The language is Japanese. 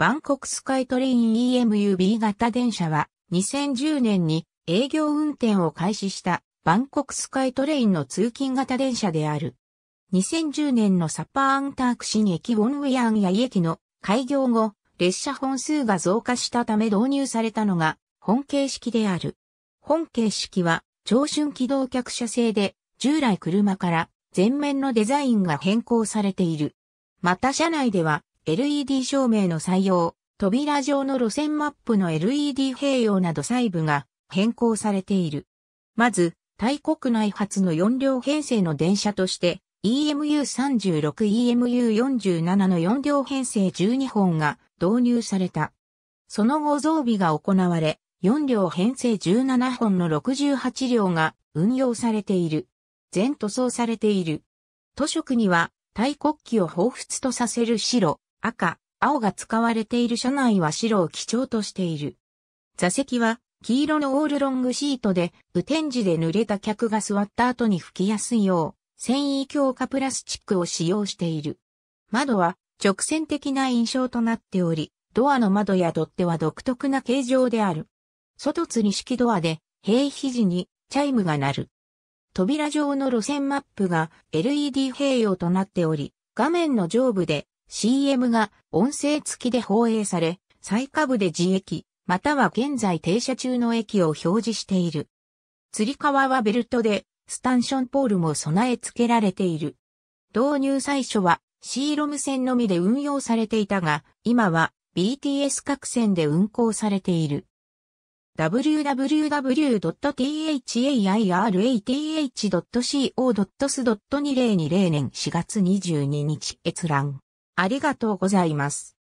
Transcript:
バンコクスカイトレイン EMUB 型電車は2010年に営業運転を開始したバンコクスカイトレインの通勤型電車である。2010年のサパーアンターク新駅ウォンウェアンヤイ駅の開業後、列車本数が増加したため導入されたのが本形式である。本形式は長春機動客車制で従来車から前面のデザインが変更されている。また車内では LED 照明の採用、扉状の路線マップの LED 併用など細部が変更されている。まず、タイ国内初の4両編成の電車として、EMU36、EMU47 の4両編成12本が導入された。その後増備が行われ、4両編成17本の68両が運用されている。全塗装されている。都色には、タイ国旗を彷彿とさせる白、赤、青が使われている車内は白を基調としている。座席は黄色のオールロングシートで、雨天時で濡れた客が座った後に吹きやすいよう、繊維強化プラスチックを使用している。窓は直線的な印象となっており、ドアの窓や取っ手は独特な形状である。外釣り式ドアで、平肘時にチャイムが鳴る。扉上の路線マップが LED 併用となっており、画面の上部で CM が音声付きで放映され、最下部で自駅、または現在停車中の駅を表示している。釣り革はベルトで、スタンションポールも備え付けられている。導入最初は、シーロム線のみで運用されていたが、今は BTS 各線で運行されている。www.thairah.co.s.2020 年4月22日閲覧。ありがとうございます。